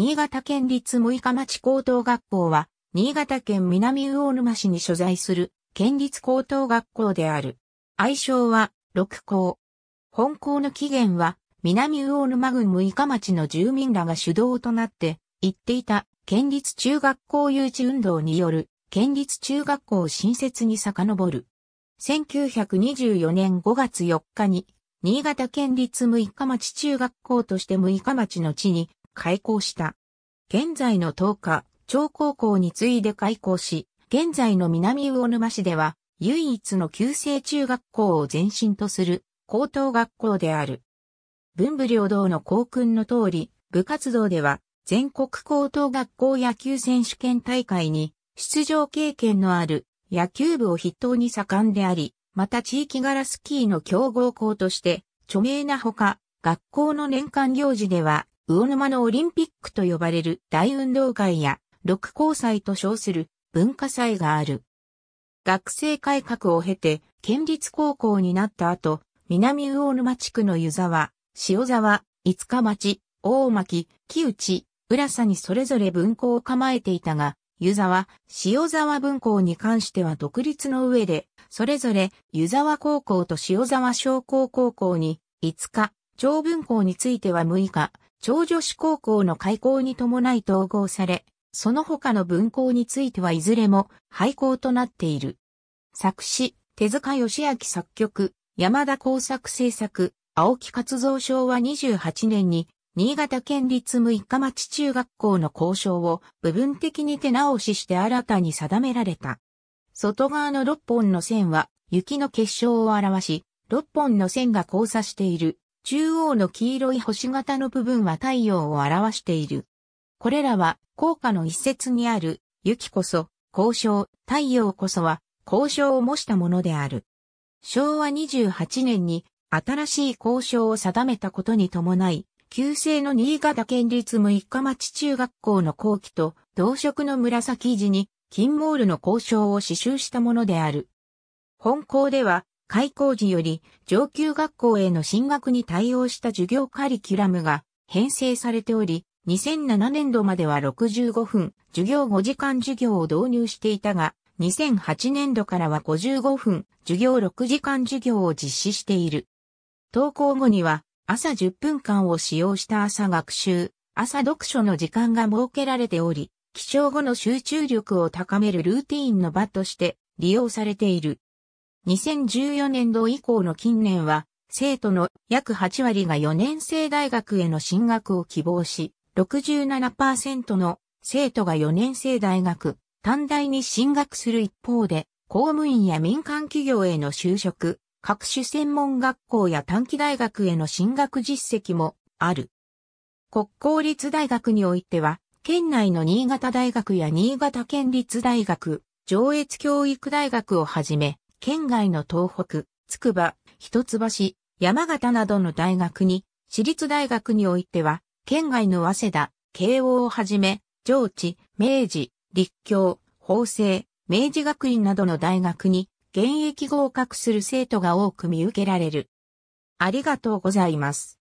新潟県立六日町高等学校は、新潟県南魚沼市に所在する県立高等学校である。愛称は、六校。本校の起源は、南魚沼郡六日町の住民らが主導となって、行っていた県立中学校誘致運動による県立中学校新設に遡る。1924年5月4日に、新潟県立六日町中学校として六日町の地に開校した。現在の東日長高校に次いで開校し、現在の南魚沼市では、唯一の旧制中学校を前身とする高等学校である。文武両道の校訓の通り、部活動では全国高等学校野球選手権大会に出場経験のある野球部を筆頭に盛んであり、また地域柄スキーの強豪校として著名なほか、学校の年間行事では魚沼のオリンピックと呼ばれる大運動会や六高祭と称する文化祭がある。学生改革を経て県立高校になった後、南魚沼地区の湯沢、塩沢、五日町、大巻、木内、浦佐にそれぞれ分校を構えていたが、湯沢、塩沢分校に関しては独立の上で、それぞれ湯沢高校と塩沢商工高校に5日、長文校については6日、長女子高校の開校に伴い統合され、その他の分校についてはいずれも廃校となっている。作詞、手塚義明作曲、山田工作制作、青木活動賞は28年に、新潟県立六日町中学校の校章を部分的に手直しして新たに定められた。外側の6本の線は雪の結晶を表し、6本の線が交差している中央の黄色い星型の部分は太陽を表している。これらは、効果の一節にある、雪こそ、交渉、太陽こそは、交渉を模したものである。昭和28年に、新しい交渉を定めたことに伴い、旧制の新潟県立六日町中学校の後期と、同色の紫地に、金モールの交渉を刺繍したものである。本校では、開校時より上級学校への進学に対応した授業カリキュラムが編成されており、2007年度までは65分、授業5時間授業を導入していたが、2008年度からは55分、授業6時間授業を実施している。登校後には、朝10分間を使用した朝学習、朝読書の時間が設けられており、起床後の集中力を高めるルーティーンの場として利用されている。2014年度以降の近年は、生徒の約8割が4年生大学への進学を希望し、67%の生徒が4年生大学、短大に進学する一方で、公務員や民間企業への就職、各種専門学校や短期大学への進学実績もある。国公立大学においては、県内の新潟大学や新潟県立大学、上越教育大学をはじめ、県外の東北、筑波、一橋、山形などの大学に、私立大学においては、県外の早稲田、慶応をはじめ、上智、明治、立教、法政、明治学院などの大学に、現役合格する生徒が多く見受けられる。ありがとうございます。